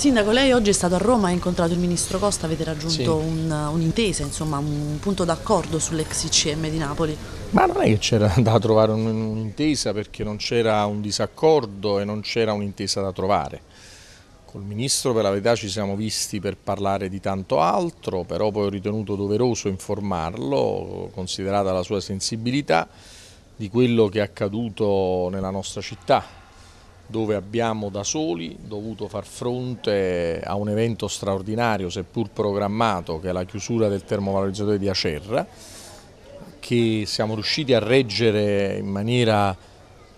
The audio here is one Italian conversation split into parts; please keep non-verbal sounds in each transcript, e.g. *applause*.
Sindaco, lei oggi è stato a Roma, ha incontrato il ministro Costa, avete raggiunto sì. un'intesa, insomma un punto d'accordo sull'ex ICM di Napoli. Ma non è che c'era *laughs* da trovare un'intesa perché non c'era un disaccordo e non c'era un'intesa da trovare. Col ministro per la verità ci siamo visti per parlare di tanto altro, però poi ho ritenuto doveroso informarlo, considerata la sua sensibilità, di quello che è accaduto nella nostra città, dove abbiamo da soli dovuto far fronte a un evento straordinario, seppur programmato, che è la chiusura del termovalorizzatore di Acerra, che siamo riusciti a reggere in maniera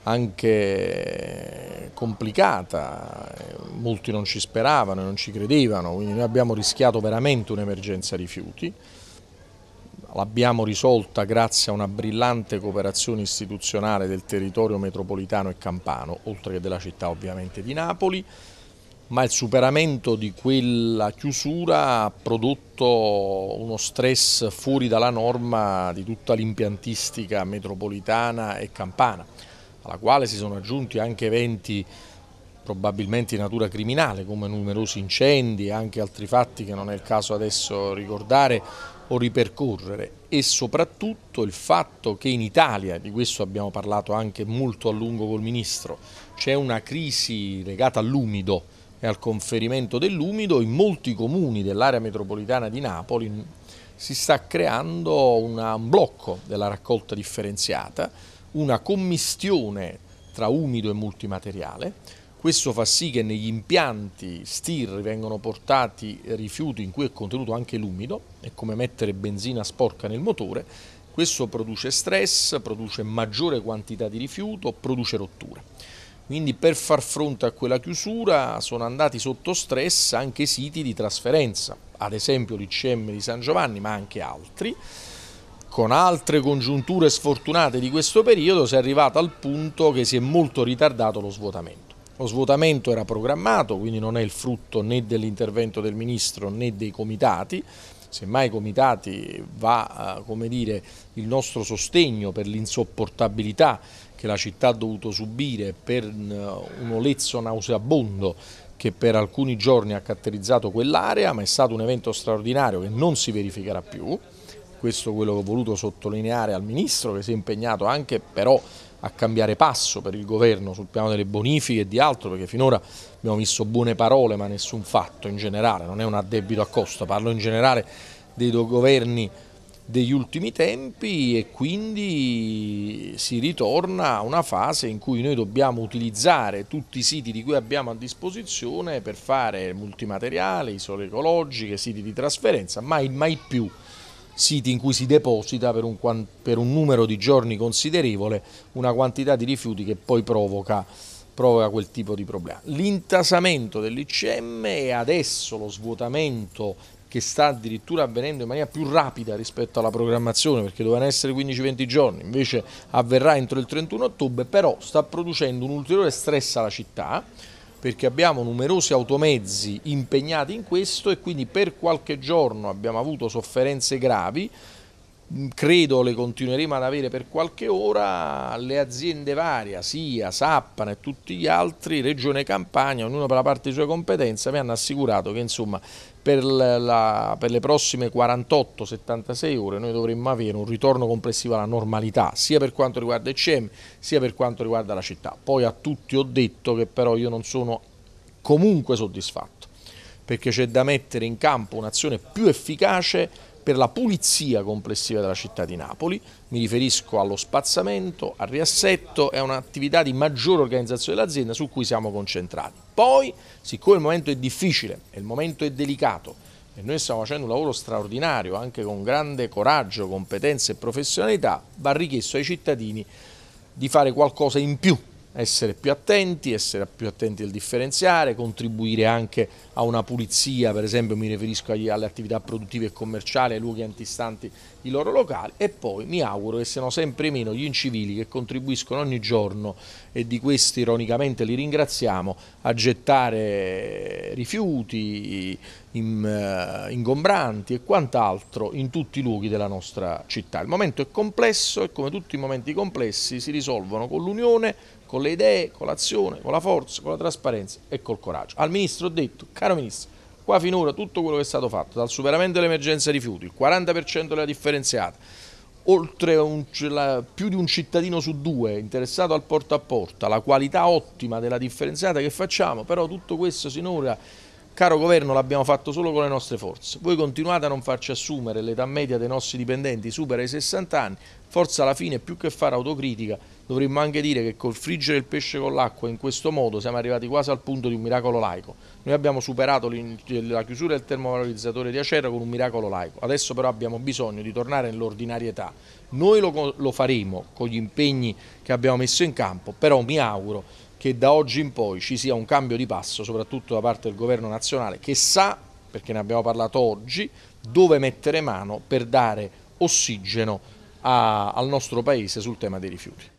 anche complicata, molti non ci speravano, e non ci credevano, quindi noi abbiamo rischiato veramente un'emergenza rifiuti l'abbiamo risolta grazie a una brillante cooperazione istituzionale del territorio metropolitano e campano, oltre che della città ovviamente di Napoli, ma il superamento di quella chiusura ha prodotto uno stress fuori dalla norma di tutta l'impiantistica metropolitana e campana, alla quale si sono aggiunti anche eventi probabilmente di natura criminale come numerosi incendi e anche altri fatti che non è il caso adesso ricordare o ripercorrere e soprattutto il fatto che in Italia, di questo abbiamo parlato anche molto a lungo col Ministro, c'è una crisi legata all'umido e al conferimento dell'umido, in molti comuni dell'area metropolitana di Napoli si sta creando un blocco della raccolta differenziata, una commistione tra umido e multimateriale, questo fa sì che negli impianti STIR vengano portati rifiuti in cui è contenuto anche l'umido, è come mettere benzina sporca nel motore, questo produce stress, produce maggiore quantità di rifiuto, produce rotture. Quindi per far fronte a quella chiusura sono andati sotto stress anche siti di trasferenza, ad esempio l'ICM di San Giovanni ma anche altri con altre congiunture sfortunate di questo periodo si è arrivato al punto che si è molto ritardato lo svuotamento. Lo svuotamento era programmato, quindi non è il frutto né dell'intervento del Ministro né dei comitati, semmai i comitati va eh, dire, il nostro sostegno per l'insopportabilità che la città ha dovuto subire per mm, un olezzo nauseabondo che per alcuni giorni ha caratterizzato quell'area, ma è stato un evento straordinario che non si verificherà più. Questo è quello che ho voluto sottolineare al Ministro che si è impegnato anche però a cambiare passo per il governo sul piano delle bonifiche e di altro, perché finora abbiamo visto buone parole ma nessun fatto in generale, non è un addebito a costo, parlo in generale dei due governi degli ultimi tempi e quindi si ritorna a una fase in cui noi dobbiamo utilizzare tutti i siti di cui abbiamo a disposizione per fare multimateriali, isole ecologiche, siti di trasferenza, mai, mai più siti in cui si deposita per un, per un, numero di giorni considerevole una quantità di rifiuti che poi provoca, provoca quel tipo di problema. L'intasamento dell'ICM e adesso lo svuotamento che sta addirittura avvenendo in maniera più rapida rispetto alla programmazione perché dovevano essere 15-20 giorni, invece avverrà entro il 31 ottobre, però sta producendo un ulteriore stress alla città perché abbiamo numerosi automezzi impegnati in questo e quindi per qualche giorno abbiamo avuto sofferenze gravi Mm, credo le continueremo ad avere per qualche ora le aziende varie, SIA, Sappana e tutti gli altri, Regione Campania, ognuno per la parte di sua competenza, mi hanno assicurato che insomma per, la, per le prossime 48-76 ore noi dovremmo avere un ritorno complessivo alla normalità, sia per quanto riguarda il CEM, sia per quanto riguarda la città. Poi a tutti ho detto che però io non sono comunque soddisfatto, perché c'è da mettere in campo un'azione più efficace per la pulizia complessiva della città di Napoli, mi riferisco allo spazzamento, al riassetto, è un'attività di maggiore organizzazione dell'azienda su cui siamo concentrati. Poi, siccome il momento è difficile e il momento è delicato, e noi stiamo facendo un lavoro straordinario, anche con grande coraggio, competenza e professionalità, va richiesto ai cittadini di fare qualcosa in più essere più attenti, essere più attenti al differenziare, contribuire anche a una pulizia, per esempio mi riferisco alle attività produttive e commerciali, ai luoghi antistanti i loro locali e poi mi auguro che siano sempre meno gli incivili che contribuiscono ogni giorno e di questi ironicamente li ringraziamo a gettare rifiuti, in, uh, eh, ingombranti e quant'altro in tutti i luoghi della nostra città. Il momento è complesso e come tutti i momenti complessi si risolvono con l'unione, con le idee, con l'azione, con la forza, con la trasparenza e col coraggio. Al Ministro ho detto, caro Ministro, qua finora tutto quello che è stato fatto, dal superamento dell'emergenza rifiuti, il 40% della differenziata, oltre un, la, più di un cittadino su due interessato al porta a porta, la qualità ottima della differenziata che facciamo, però tutto questo sinora, caro governo, l'abbiamo fatto solo con le nostre forze. Voi continuate a non farci assumere l'età media dei nostri dipendenti supera i 60 anni, forse alla fine più che fare autocritica dovremmo anche dire che col friggere il pesce con l'acqua in questo modo siamo arrivati quasi al punto di un miracolo laico. Noi abbiamo superato la chiusura del termovalorizzatore di acero con un miracolo laico, adesso però abbiamo bisogno di tornare nell'ordinarietà. Noi lo, lo faremo con gli impegni che abbiamo messo in campo, però mi auguro che da oggi in poi ci sia un cambio di passo, soprattutto da parte del governo nazionale, che sa, perché ne abbiamo parlato oggi, dove mettere mano per dare ossigeno a, al nostro Paese sul tema dei rifiuti.